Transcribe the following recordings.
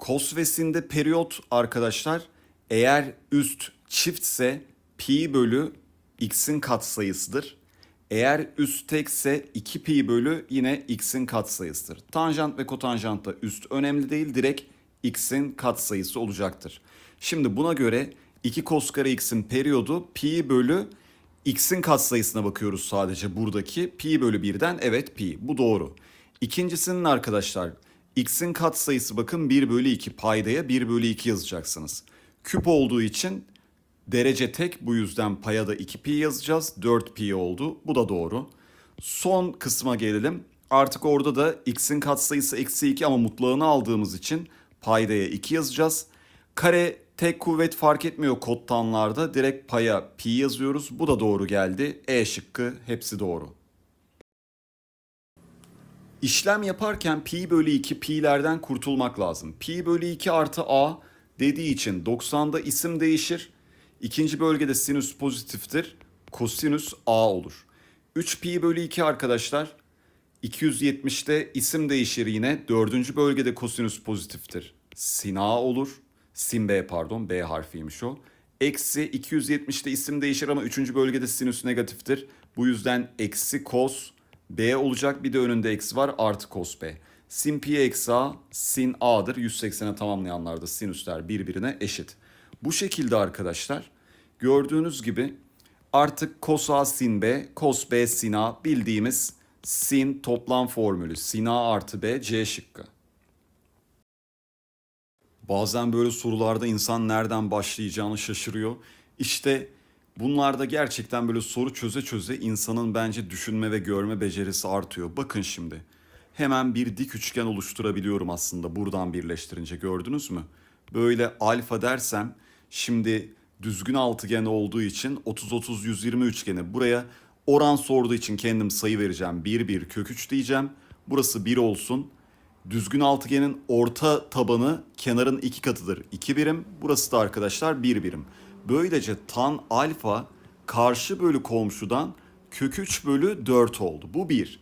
Kosvesinde periyot arkadaşlar eğer üst çiftse pi bölü x'in katsayısıdır. Eğer üst tekse 2 pi bölü yine x'in katsayısıdır. Tanjant ve kotanjantta üst önemli değil direkt x'in katsayısı olacaktır. Şimdi buna göre 2 cos kare x'in periyodu pi bölü x'in katsayısına bakıyoruz sadece buradaki pi bölü 1'den evet pi bu doğru. İkincisinin arkadaşlar x'in katsayısı bakın 1 bölü 2 paydaya 1 bölü 2 yazacaksınız. Küp olduğu için derece tek bu yüzden paya da 2pi yazacağız 4pi oldu bu da doğru. Son kısma gelelim artık orada da x'in katsayısı eksi 2 ama mutlağını aldığımız için paydaya 2 yazacağız. Kare tek kuvvet fark etmiyor kottanlarda direkt paya pi yazıyoruz bu da doğru geldi e şıkkı hepsi doğru. İşlem yaparken pi bölü 2 pi'lerden kurtulmak lazım. Pi bölü 2 artı a dediği için 90'da isim değişir. İkinci bölgede sinüs pozitiftir. Kosinüs a olur. 3 pi bölü 2 arkadaşlar 270'te isim değişir yine. Dördüncü bölgede kosinüs pozitiftir. Sin a olur. Sin b pardon b harfiymiş o. Eksi 270'te isim değişir ama üçüncü bölgede sinüs negatiftir. Bu yüzden eksi kos B olacak bir de önünde eksi var artı cos B. Sin pi eksi A sin A'dır. 180'e tamamlayanlarda sinüsler birbirine eşit. Bu şekilde arkadaşlar gördüğünüz gibi artık cos A sin B, cos B sin A bildiğimiz sin toplam formülü. Sin A artı B C şıkkı. Bazen böyle sorularda insan nereden başlayacağını şaşırıyor. İşte Bunlarda gerçekten böyle soru çöze çöze insanın bence düşünme ve görme becerisi artıyor. Bakın şimdi hemen bir dik üçgen oluşturabiliyorum aslında buradan birleştirince gördünüz mü? Böyle alfa dersem şimdi düzgün altıgen olduğu için 30-30-120 üçgeni buraya oran sorduğu için kendim sayı vereceğim. 1-1 kök 3 diyeceğim. Burası 1 olsun. Düzgün altıgenin orta tabanı kenarın iki katıdır. 2 birim. Burası da arkadaşlar 1 bir birim. Böylece tan alfa karşı bölü komşudan kök 3 bölü 4 oldu. Bu bir.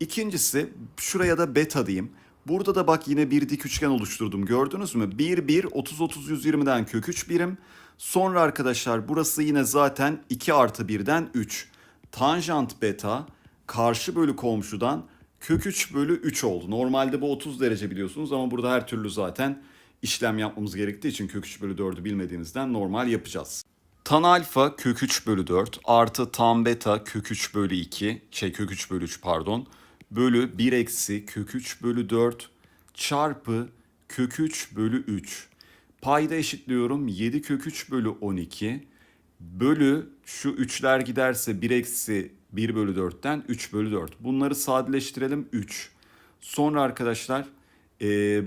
İkincisi şuraya da beta diyeyim. Burada da bak yine bir dik üçgen oluşturdum gördünüz mü? 1, 1, 30, 30, 120'den kök 3 birim. Sonra arkadaşlar burası yine zaten 2 artı 1'den 3. Tanjant beta karşı bölü komşudan kök 3 bölü 3 oldu. Normalde bu 30 derece biliyorsunuz ama burada her türlü zaten işlem yapmamız gerektiği için kök 3 bölü 4'ü bilmediğimizden normal yapacağız. Tan alfa kök 3 bölü 4 artı tan beta kök 3 bölü 2 şey kök 3 bölü 3 pardon bölü 1 eksi kök 3 bölü 4 çarpı kök 3 bölü 3. Payda eşitliyorum 7 kök 3 bölü 12 bölü şu 3'ler giderse 1 eksi 1 bölü 4'ten 3 bölü 4. Bunları sadeleştirelim 3. Sonra arkadaşlar e,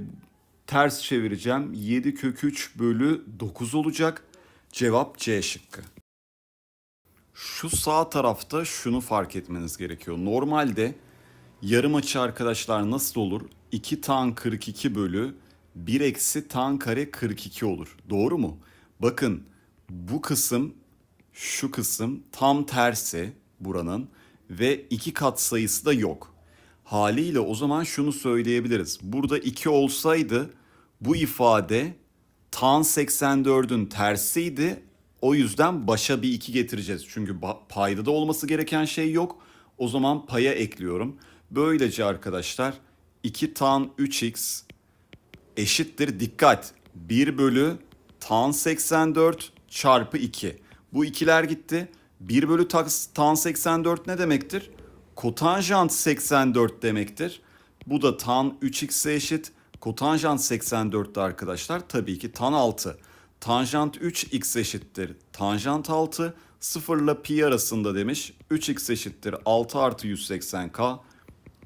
ters çevireceğim. 7 kök 3 bölü 9 olacak. Cevap C şıkkı. Şu sağ tarafta şunu fark etmeniz gerekiyor. Normalde yarım açı arkadaşlar nasıl olur? 2 tan 42 bölü 1 eksi tan kare 42 olur. Doğru mu? Bakın bu kısım şu kısım tam tersi buranın ve 2 kat sayısı da yok. Haliyle o zaman şunu söyleyebiliriz. Burada 2 olsaydı bu ifade tan 84'ün tersiydi. O yüzden başa bir iki getireceğiz. Çünkü payda da olması gereken şey yok. O zaman paya ekliyorum. Böylece arkadaşlar 2 tan 3x eşittir. Dikkat 1 bölü tan 84 çarpı 2. Bu ikiler gitti. 1 bölü tan 84 ne demektir? Kotanjant 84 demektir. Bu da tan 3x'e eşit. Kotanjant 84'te arkadaşlar tabii ki tan 6. Tanjant 3 x eşittir tanjant 6 0 ile pi arasında demiş. 3x eşittir 6 artı 180k.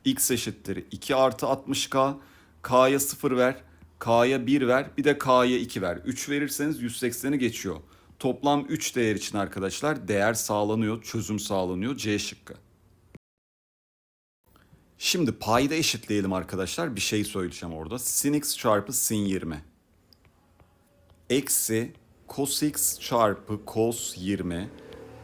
x eşittir 2 artı 60k. k'ya 0 ver. k'ya 1 ver. Bir de k'ya 2 ver. 3 verirseniz 180'i geçiyor. Toplam 3 değer için arkadaşlar değer sağlanıyor, çözüm sağlanıyor. C şıkkı. Şimdi payda eşitleyelim arkadaşlar. Bir şey söyleyeceğim orada. Sin x çarpı sin 20. Eksi cos x çarpı cos 20.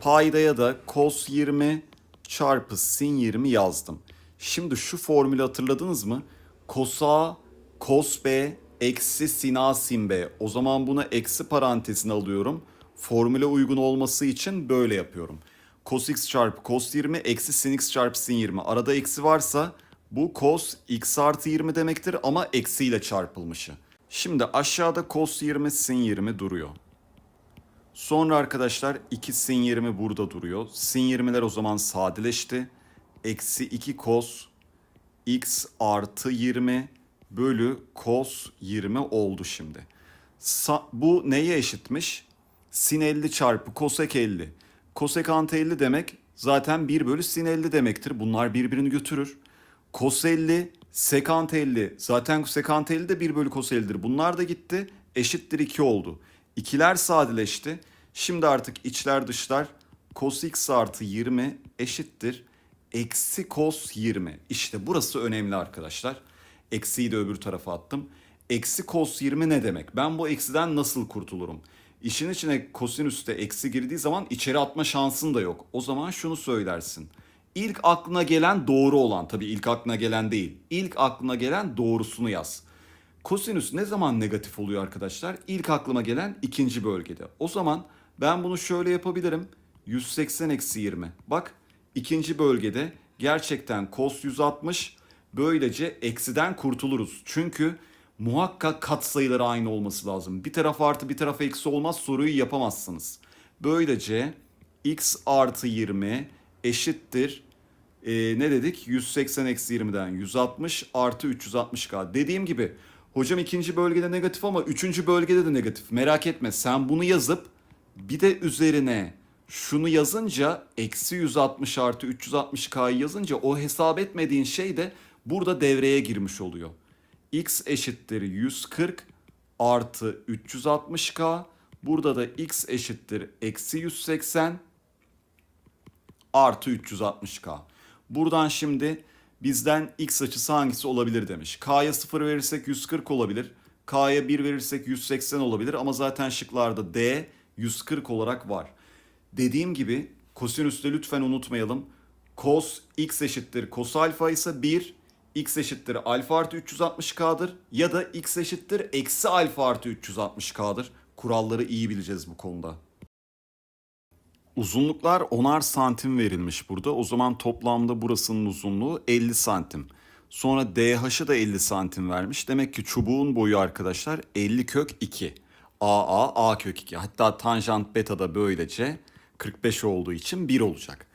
Paydaya da cos 20 çarpı sin 20 yazdım. Şimdi şu formülü hatırladınız mı? Cos a, cos b eksi sin a sin b. O zaman buna eksi parantezini alıyorum. Formüle uygun olması için böyle yapıyorum cos x çarpı cos 20 eksi sin x çarpı sin 20. Arada eksi varsa bu cos x artı 20 demektir ama eksiyle çarpılmışı. Şimdi aşağıda cos 20 sin 20 duruyor. Sonra arkadaşlar 2 sin 20 burada duruyor. Sin 20'ler o zaman sadeleşti. Eksi 2 cos x artı 20 bölü cos 20 oldu şimdi. Sa bu neye eşitmiş? Sin 50 çarpı cosec 50. Kosekant 50 demek zaten 1 bölü sin 50 demektir. Bunlar birbirini götürür. Kos 50, sekant 50. Zaten sekant 50 de 1 bölü kos 50'dir. Bunlar da gitti. Eşittir 2 oldu. İkiler sadeleşti. Şimdi artık içler dışlar cos x artı 20 eşittir. Eksi cos 20. İşte burası önemli arkadaşlar. Eksiyi de öbür tarafa attım. Eksi cos 20 ne demek? Ben bu eksiden nasıl kurtulurum? İşin içine kosinüs de eksi girdiği zaman içeri atma şansın da yok. O zaman şunu söylersin. İlk aklına gelen doğru olan, tabii ilk aklına gelen değil. İlk aklına gelen doğrusunu yaz. Kosinüs ne zaman negatif oluyor arkadaşlar? İlk aklıma gelen ikinci bölgede. O zaman ben bunu şöyle yapabilirim. 180 eksi 20. Bak ikinci bölgede gerçekten kos 160. Böylece eksiden kurtuluruz. Çünkü muhakkak katsayıları aynı olması lazım. Bir taraf artı bir taraf eksi olmaz soruyu yapamazsınız. Böylece x artı 20 eşittir e, ne dedik 180 eksi 20'den 160 artı 360k. Dediğim gibi hocam ikinci bölgede negatif ama üçüncü bölgede de negatif. Merak etme sen bunu yazıp bir de üzerine şunu yazınca eksi 160 artı 360k'yı yazınca o hesap etmediğin şey de burada devreye girmiş oluyor x eşittir 140 artı 360k. Burada da x eşittir eksi 180 artı 360k. Buradan şimdi bizden x açısı hangisi olabilir demiş. K'ya 0 verirsek 140 olabilir. K'ya 1 verirsek 180 olabilir ama zaten şıklarda D 140 olarak var. Dediğim gibi kosinüste lütfen unutmayalım. Cos x eşittir cos alfa ise 1 x eşittir alfa artı 360k'dır ya da x eşittir eksi alfa artı 360k'dır. Kuralları iyi bileceğiz bu konuda. Uzunluklar 10'ar santim verilmiş burada. O zaman toplamda burasının uzunluğu 50 santim. Sonra DH'ı da 50 santim vermiş. Demek ki çubuğun boyu arkadaşlar 50 kök 2. AA A kök 2. Hatta tanjant beta da böylece 45 olduğu için 1 olacak.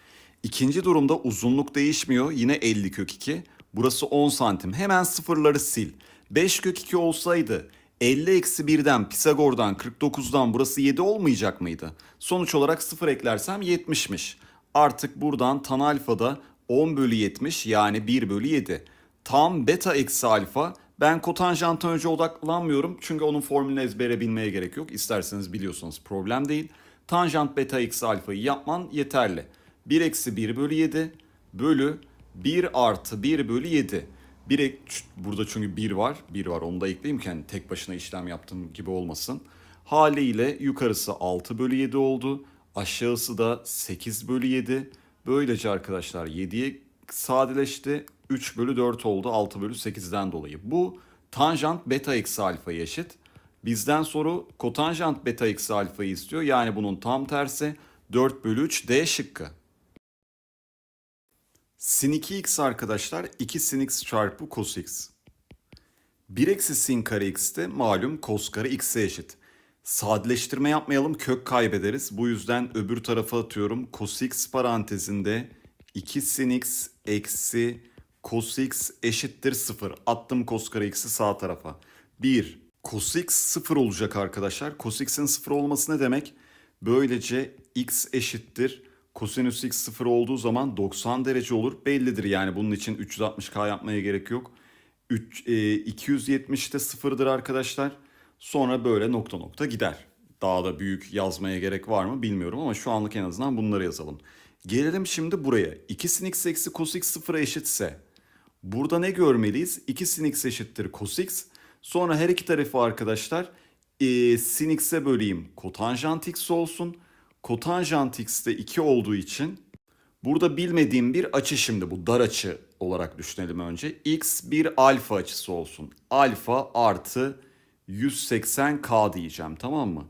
İkinci durumda uzunluk değişmiyor. Yine 50 kök 2. Burası 10 santim. Hemen sıfırları sil. 5 kök 2 olsaydı 50 eksi 1'den Pisagor'dan 49'dan burası 7 olmayacak mıydı? Sonuç olarak 0 eklersem 70'miş. Artık buradan tan alfada 10 bölü 70 yani 1 bölü 7. Tam beta eksi alfa ben kotanjant önce odaklanmıyorum çünkü onun formülünü ezbere bilmeye gerek yok. İsterseniz biliyorsanız problem değil. Tanjant beta eksi alfayı yapman yeterli. 1 eksi 1 bölü 7 bölü 1 artı 1 bölü 7. Bir ek, burada çünkü 1 var. 1 var onu da ekleyeyim ki hani tek başına işlem yaptığım gibi olmasın. Haliyle yukarısı 6 bölü 7 oldu. Aşağısı da 8 bölü 7. Böylece arkadaşlar 7'ye sadeleşti. 3 bölü 4 oldu 6 bölü 8'den dolayı. Bu tanjant beta eksi alfaya eşit. Bizden soru kotanjant beta eksi alfayı istiyor. Yani bunun tam tersi 4 bölü 3 D şıkkı. Sin 2x arkadaşlar 2 sin x çarpı cos x. 1 eksi sin kare x de malum cos kare x'e eşit. Sadeleştirme yapmayalım kök kaybederiz. Bu yüzden öbür tarafa atıyorum. Cos x parantezinde 2 sin x eksi cos x eşittir 0. Attım cos kare x'i sağ tarafa. 1. Cos x 0 olacak arkadaşlar. Cos x'in 0 olması ne demek? Böylece x eşittir Kosinüs x sıfır olduğu zaman 90 derece olur. Bellidir yani bunun için 360K yapmaya gerek yok. 3, e, 270'te sıfırdır arkadaşlar. Sonra böyle nokta nokta gider. Daha da büyük yazmaya gerek var mı bilmiyorum ama şu anlık en azından bunları yazalım. Gelelim şimdi buraya. 2 sin x eksi cos x sıfıra eşitse. Burada ne görmeliyiz? 2 sin x eşittir cos x. Sonra her iki tarafı arkadaşlar e, sin x'e böleyim kotanjant x olsun kotanjant x'te 2 olduğu için burada bilmediğim bir açı şimdi bu dar açı olarak düşünelim önce. X bir alfa açısı olsun. Alfa artı 180K diyeceğim tamam mı?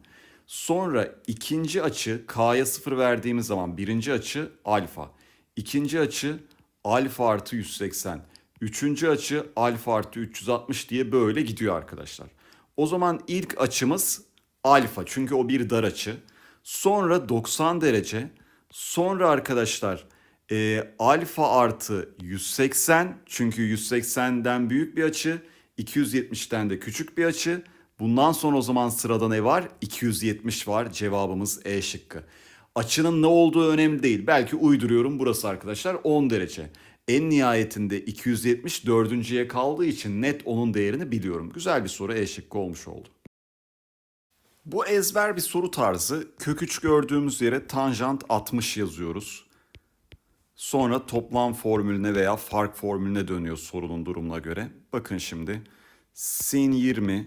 Sonra ikinci açı K'ya 0 verdiğimiz zaman birinci açı alfa. ikinci açı alfa artı 180. Üçüncü açı alfa artı 360 diye böyle gidiyor arkadaşlar. O zaman ilk açımız alfa çünkü o bir dar açı. Sonra 90 derece. Sonra arkadaşlar e, alfa artı 180 çünkü 180'den büyük bir açı 270'ten de küçük bir açı. Bundan sonra o zaman sırada ne var? 270 var cevabımız E şıkkı. Açının ne olduğu önemli değil. Belki uyduruyorum burası arkadaşlar 10 derece. En nihayetinde 270 dördüncüye kaldığı için net onun değerini biliyorum. Güzel bir soru E şıkkı olmuş oldu. Bu ezber bir soru tarzı. Kök 3 gördüğümüz yere tanjant 60 yazıyoruz. Sonra toplam formülüne veya fark formülüne dönüyor sorunun durumuna göre. Bakın şimdi sin 20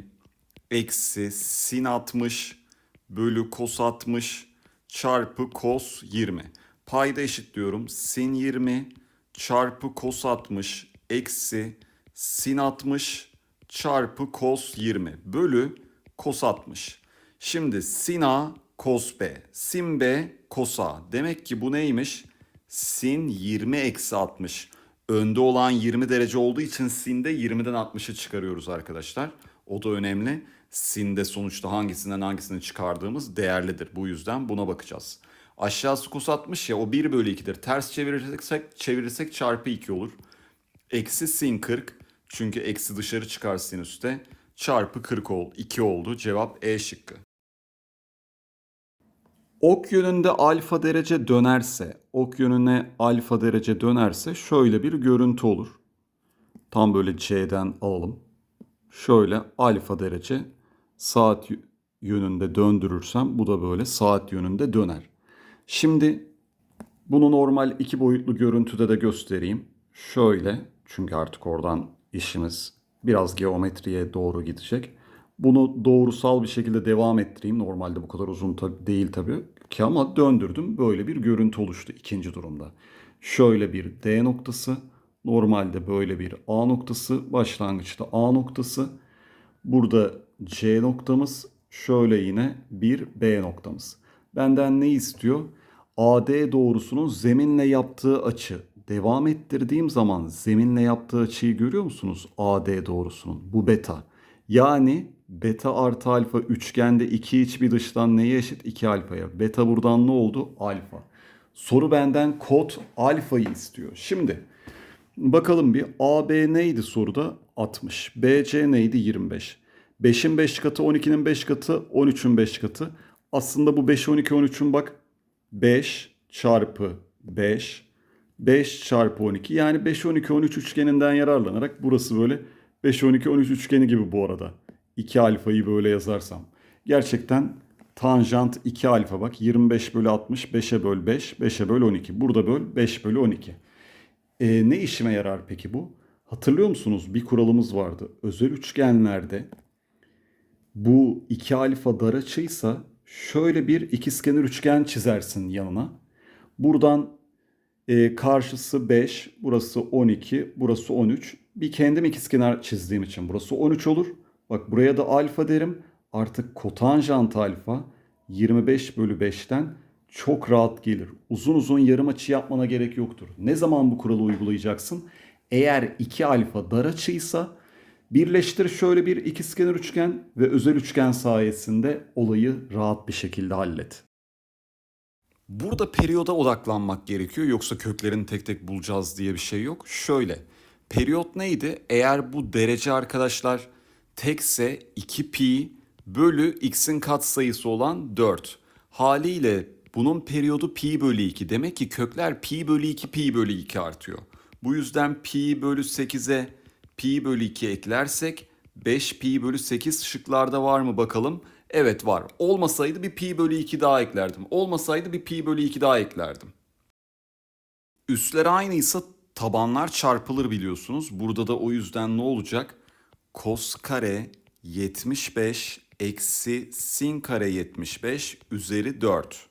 eksi sin 60 bölü kos 60 çarpı kos 20. Payda eşitliyorum. Sin 20 çarpı kos 60 eksi sin 60 çarpı kos 20 bölü kos 60. Şimdi sina kos b. Sin b kos a. Demek ki bu neymiş? Sin 20 eksi 60. Önde olan 20 derece olduğu için sinde 20'den 60'ı çıkarıyoruz arkadaşlar. O da önemli. Sinde sonuçta hangisinden hangisini çıkardığımız değerlidir. Bu yüzden buna bakacağız. Aşağısı kos 60 ya o 1 bölü 2'dir. Ters çevirirsek, çevirirsek çarpı 2 olur. Eksi sin 40. Çünkü eksi dışarı çıkar sinüste. Çarpı 40 ol, 2 oldu. Cevap E şıkkı. Ok yönünde alfa derece dönerse, ok yönüne alfa derece dönerse şöyle bir görüntü olur. Tam böyle C'den alalım. Şöyle alfa derece saat yönünde döndürürsem bu da böyle saat yönünde döner. Şimdi bunu normal iki boyutlu görüntüde de göstereyim. Şöyle çünkü artık oradan işimiz biraz geometriye doğru gidecek. Bunu doğrusal bir şekilde devam ettireyim. Normalde bu kadar uzun tab değil tabii ki ama döndürdüm. Böyle bir görüntü oluştu ikinci durumda. Şöyle bir D noktası, normalde böyle bir A noktası, başlangıçta A noktası. Burada C noktamız, şöyle yine bir B noktamız. Benden ne istiyor? AD doğrusunun zeminle yaptığı açı. Devam ettirdiğim zaman zeminle yaptığı açıyı görüyor musunuz? AD doğrusunun. Bu beta. Yani beta artı alfa üçgende 2 iç bir dıştan neye eşit? 2 alfaya. Beta buradan ne oldu? Alfa. Soru benden kod alfayı istiyor. Şimdi bakalım bir AB neydi soruda? 60. BC neydi? 25. 5'in 5 katı, 12'nin 5 katı, 13'ün 5 katı. Aslında bu 5, 12, 13'ün bak 5 çarpı 5 5 çarpı 12 yani 5, 12, 13 üçgeninden yararlanarak burası böyle 5, 12, 13 üçgeni gibi bu arada. 2 alfayı böyle yazarsam. Gerçekten tanjant 2 alfa bak 25 bölü 60 5'e böl 5 5'e böl 12. Burada böl 5 bölü 12. E, ee, ne işime yarar peki bu? Hatırlıyor musunuz bir kuralımız vardı. Özel üçgenlerde bu 2 alfa dar açıysa şöyle bir ikizkenar üçgen çizersin yanına. Buradan e, karşısı 5, burası 12, burası 13. Bir kendim ikizkenar çizdiğim için burası 13 olur. Bak buraya da alfa derim. Artık kotanjant alfa 25 bölü 5'ten çok rahat gelir. Uzun uzun yarım açı yapmana gerek yoktur. Ne zaman bu kuralı uygulayacaksın? Eğer 2 alfa dar açıysa birleştir şöyle bir ikizkenar üçgen ve özel üçgen sayesinde olayı rahat bir şekilde hallet. Burada periyoda odaklanmak gerekiyor yoksa köklerini tek tek bulacağız diye bir şey yok. Şöyle periyot neydi? Eğer bu derece arkadaşlar tekse 2 pi bölü x'in katsayısı olan 4. Haliyle bunun periyodu pi bölü 2. Demek ki kökler pi bölü 2 pi bölü 2 artıyor. Bu yüzden pi bölü 8'e pi bölü 2 eklersek 5 pi bölü 8 şıklarda var mı bakalım. Evet var. Olmasaydı bir pi bölü 2 daha eklerdim. Olmasaydı bir pi bölü 2 daha eklerdim. Üstler aynıysa tabanlar çarpılır biliyorsunuz. Burada da o yüzden ne olacak? Cos kare 75 eksi sin kare 75 üzeri 4.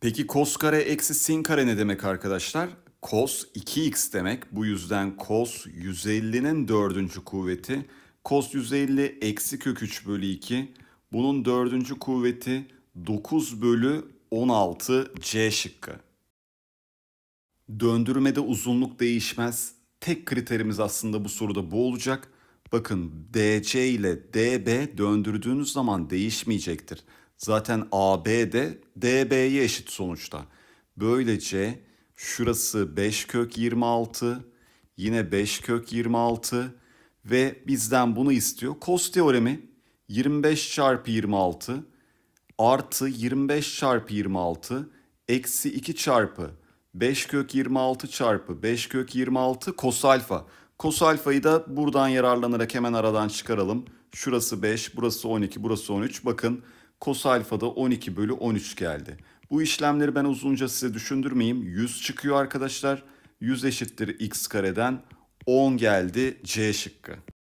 Peki cos kare eksi sin kare ne demek arkadaşlar? Cos 2x demek. Bu yüzden cos 150'nin dördüncü kuvveti. cos 150 eksi kök 3 bölü 2. Bunun dördüncü kuvveti 9 bölü 16 C şıkkı. Döndürmede uzunluk değişmez. Tek kriterimiz aslında bu soruda bu olacak. Bakın DC ile DB döndürdüğünüz zaman değişmeyecektir. Zaten AB de DB'ye eşit sonuçta. Böylece şurası 5 kök 26, yine 5 kök 26 ve bizden bunu istiyor. Kos teoremi 25 çarpı 26 artı 25 çarpı 26 eksi 2 çarpı 5 kök 26 çarpı 5 kök 26 kos alfa. Kos alfayı da buradan yararlanarak hemen aradan çıkaralım. Şurası 5, burası 12, burası 13. Bakın kos alfada 12 bölü 13 geldi. Bu işlemleri ben uzunca size düşündürmeyeyim. 100 çıkıyor arkadaşlar. 100 eşittir x kareden 10 geldi C şıkkı.